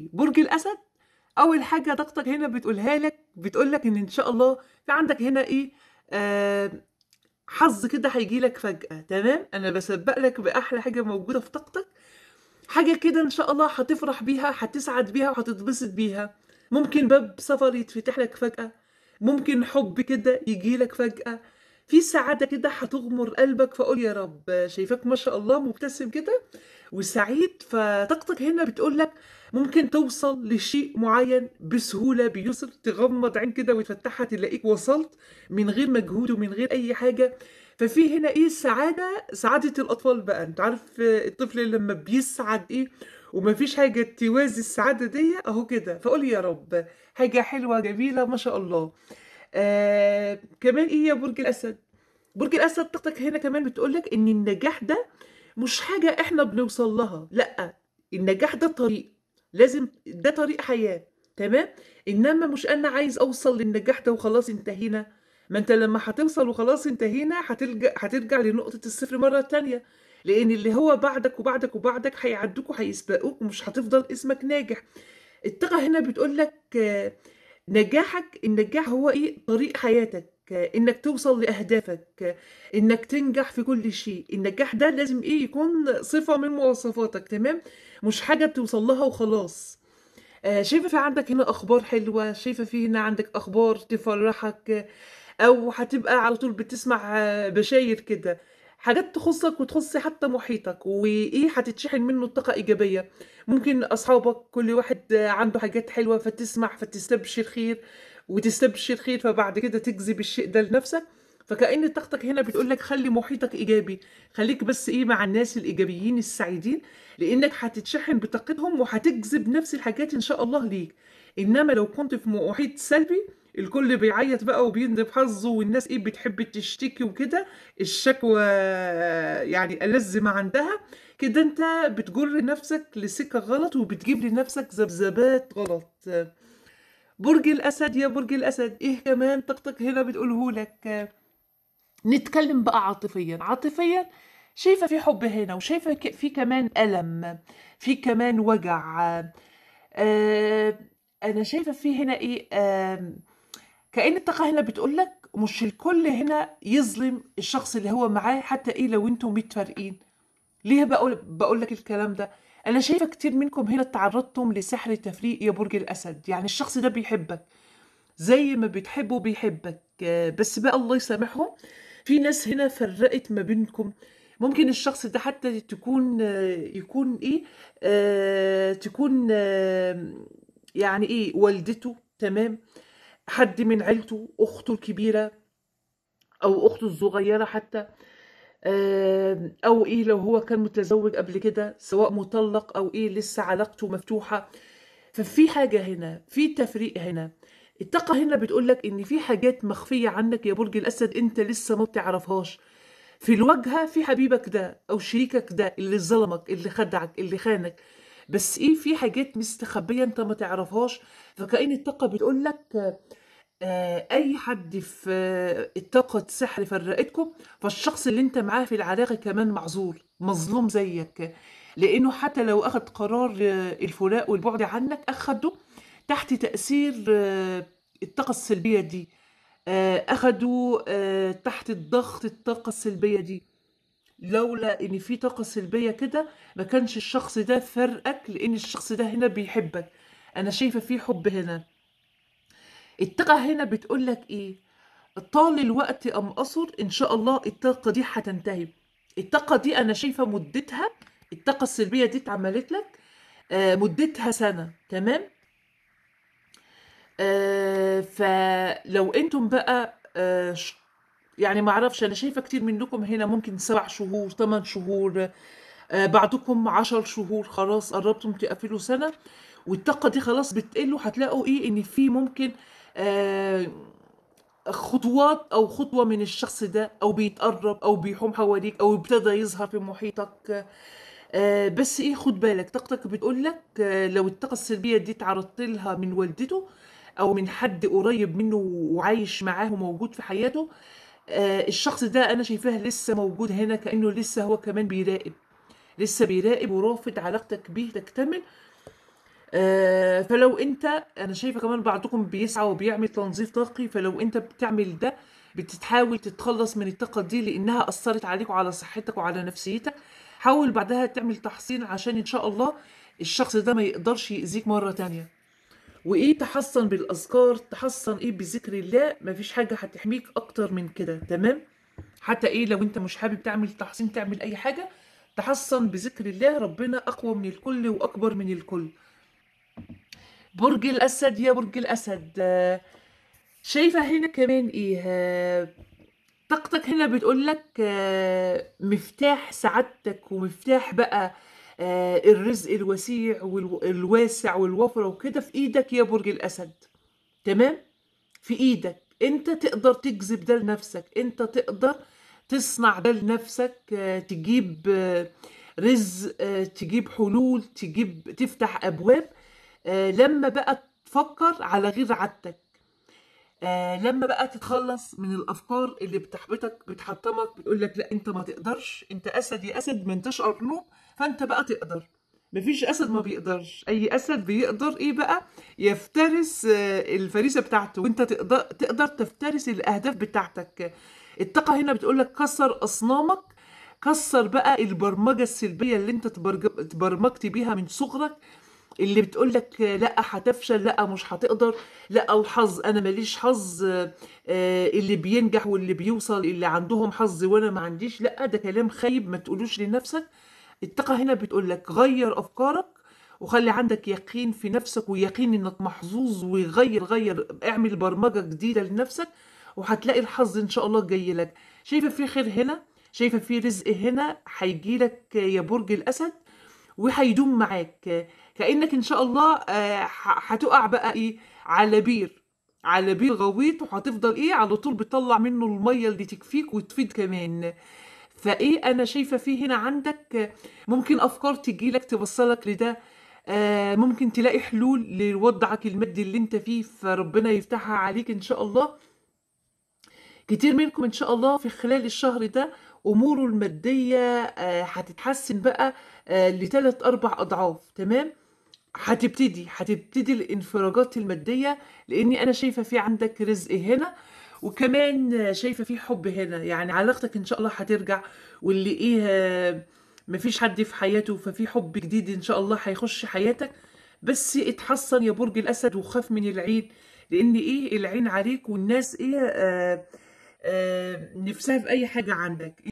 برج الاسد اول حاجه طاقتك هنا بتقولها لك بتقول لك ان ان شاء الله في عندك هنا ايه آه حظ كده هيجي لك فجاه تمام انا بسبق لك باحلى حاجه موجوده في طاقتك حاجه كده ان شاء الله هتفرح بيها هتسعد بيها وهتتبسط بيها ممكن باب سفر يتفتح لك فجاه ممكن حب كده يجي لك فجاه في سعادة كده هتغمر قلبك فقول يا رب شايفاك ما شاء الله مبتسم كده وسعيد فطاقتك هنا بتقول لك ممكن توصل لشيء معين بسهوله بيسر تغمض عين كده وتفتحها تلاقيك وصلت من غير مجهود ومن غير اي حاجه ففي هنا ايه سعادة سعاده الاطفال بقى انت عارف الطفل لما بيسعد ايه ومفيش حاجه توازي السعاده دي اهو كده فقول يا رب حاجه حلوه جميله ما شاء الله آه كمان ايه يا برج الاسد برج الاسد طاقتك هنا كمان بتقولك ان النجاح ده مش حاجه احنا بنوصل لها لا النجاح ده طريق لازم ده طريق حياة تمام انما مش انا عايز اوصل للنجاح ده وخلاص انتهينا ما انت لما هتوصل وخلاص انتهينا هترجع هترجع لنقطة الصفر مرة تانية لان اللي هو بعدك وبعدك وبعدك هيعدوك وهيسبقوك ومش هتفضل اسمك ناجح الطاقة هنا بتقول لك نجاحك النجاح هو ايه طريق حياتك انك توصل لاهدافك انك تنجح في كل شيء النجاح ده لازم ايه يكون صفة من مواصفاتك تمام مش حاجه بتوصل لها وخلاص آه شايفه في عندك هنا اخبار حلوه شايفه في هنا عندك اخبار تفرحك او هتبقى على طول بتسمع آه، بشاير كده حاجات تخصك وتخص حتى محيطك وايه هتتشحن منه الطاقه ايجابيه ممكن اصحابك كل واحد آه، عنده حاجات حلوه فتسمع فتستبشر خير وتستبشر خير فبعد كده تجذب الشيء ده لنفسك فكأن طاقتك هنا بتقول لك خلي محيطك ايجابي خليك بس ايه مع الناس الايجابيين السعيدين لانك هتتشحن بطاقتهم وهتجذب نفس الحاجات ان شاء الله ليك انما لو كنت في محيط سلبي الكل بيعيط بقى وبيندب حظه والناس ايه بتحب تشتكي وكده الشكوى يعني ألذ ما عندها كده انت بتجر نفسك لسكة غلط وبتجيب لنفسك ذبذبات غلط برج الأسد يا برج الأسد إيه كمان طاقتك هنا بتقوله لك نتكلم بقى عاطفيا عاطفيا شايفة في حب هنا وشايفة في كمان ألم في كمان وجع آه أنا شايفة في هنا إيه آه كأن الطاقة هنا بتقولك مش الكل هنا يظلم الشخص اللي هو معاه حتى إيه لو أنتم متفارقين ليه بقول بقول لك الكلام ده أنا شايفة كتير منكم هنا تعرضتم لسحر تفريق يا برج الأسد يعني الشخص ده بيحبك زي ما بتحبه بيحبك آه، بس بقى الله يسامحهم في ناس هنا فرقت ما بينكم ممكن الشخص ده حتى تكون يكون ايه آه، تكون يعني ايه والدته تمام حد من عيلته اخته الكبيره او اخته الصغيره حتى او ايه لو هو كان متزوج قبل كده سواء مطلق او ايه لسه علاقته مفتوحه ففي حاجه هنا في تفريق هنا الطاقة هنا بتقول لك إن في حاجات مخفية عنك يا برج الأسد أنت لسه ما بتعرفهاش في الواجهة في حبيبك ده أو شريكك ده اللي ظلمك اللي خدعك اللي خانك بس إيه في حاجات مستخبية أنت ما تعرفهاش فكأن الطاقة بتقول لك آه، اي حد في آه، الطاقة السحر فرقتكم فالشخص اللي انت معاه في العلاقة كمان معذور مظلوم زيك لانه حتى لو اخد قرار آه، الفراق والبعد عنك اخده تحت تأثير آه، الطاقة السلبية دي آه، أخدوا آه، تحت الضغط الطاقة السلبية دي لولا إن في طاقة سلبية كده ما كانش الشخص ده فرقك لأن الشخص ده هنا بيحبك أنا شايفة في حب هنا الطاقة هنا بتقولك إيه طال الوقت أم أصر إن شاء الله الطاقة دي هتنتهي الطاقة دي أنا شايفة مدتها الطاقة السلبية دي اتعملت لك مدتها سنة تمام آه، فلو انتم بقى آه، يعني ما اعرفش انا شايفه كتير منكم هنا ممكن سبع شهور ثمان شهور آه، بعدكم عشر شهور خلاص قربتم تقفلوا سنه والطاقه دي خلاص بتقلوا هتلاقوا ايه ان في ممكن خطوات او خطوه من الشخص ده او بيتقرب او بيحوم حواليك او ابتدى يظهر في محيطك بس ايه خد بالك طاقتك بتقول لك لو الطاقه السلبيه دي تعرضت لها من والدته او من حد قريب منه وعايش معاه وموجود في حياته آه، الشخص ده انا شايفاه لسه موجود هنا كانه لسه هو كمان بيراقب لسه بيراقب ورافض علاقتك بيه تكتمل آه، فلو انت انا شايفه كمان بعضكم بيسعى وبيعمل تنظيف طاقي فلو انت بتعمل ده بتحاول تتخلص من الطاقه دي لانها اثرت عليك وعلى صحتك وعلى نفسيتك حاول بعدها تعمل تحصين عشان ان شاء الله الشخص ده ما يقدرش يأذيك مره تانية وايه تحصن بالاذكار تحصن ايه بذكر الله مفيش حاجه هتحميك اكتر من كده تمام حتى ايه لو انت مش حابب تعمل تحصين تعمل اي حاجه تحصن بذكر الله ربنا اقوى من الكل واكبر من الكل برج الاسد يا برج الاسد شايفه هنا كمان ايه طاقتك هنا بتقول لك مفتاح سعادتك ومفتاح بقى آه، الرزق الوسيع والواسع والوفرة وكده في إيدك يا برج الأسد تمام في إيدك أنت تقدر تجذب ده لنفسك أنت تقدر تصنع ده لنفسك آه، تجيب آه، رزق تجيب حلول تجيب تفتح أبواب لما بقى تفكر على غير عادتك لما بقى تتخلص من الافكار اللي بتحبطك بتحطمك بتقول لك لا انت ما تقدرش انت اسد يا اسد ما انتش ارنب فانت بقى تقدر مفيش اسد ما بيقدرش اي اسد بيقدر ايه بقى يفترس آه، الفريسه بتاعته وانت تقدر تقدر تفترس الاهداف بتاعتك الطاقه هنا بتقول لك كسر اصنامك كسر بقى البرمجه السلبيه اللي انت تبرمجت بيها من صغرك اللي بتقول لك لا هتفشل لا مش هتقدر لا الحظ انا ماليش حظ آه، اللي بينجح واللي بيوصل اللي عندهم حظ وانا ما عنديش لا ده كلام خايب ما تقولوش لنفسك الثقة هنا بتقول لك غير أفكارك وخلي عندك يقين في نفسك ويقين إنك محظوظ وغير غير اعمل برمجة جديدة لنفسك وهتلاقي الحظ إن شاء الله جاي لك شايفة في خير هنا شايفة في رزق هنا هيجي لك يا برج الأسد وهيدوم معاك كأنك إن شاء الله آه، هتقع بقى إيه على بير على بير غويط وهتفضل ايه على طول بتطلع منه الميه اللي تكفيك وتفيد كمان فايه انا شايفه فيه هنا عندك ممكن افكار تجيلك توصلك لده آه، ممكن تلاقي حلول لوضعك المادي اللي انت فيه فربنا يفتحها عليك ان شاء الله كتير منكم ان شاء الله في خلال الشهر ده اموره الماديه آه، هتتحسن بقى آه، لثلاث اربع اضعاف تمام هتبتدي هتبتدي الانفراجات الماديه لاني انا شايفه في عندك رزق هنا وكمان شايفه في حب هنا يعني علاقتك ان شاء الله هترجع واللي ايه مفيش حد في حياته ففي حب جديد ان شاء الله هيخش حياتك بس اتحصن يا برج الاسد وخاف من العين لان ايه العين عليك والناس ايه آه آه نفسها في اي حاجه عندك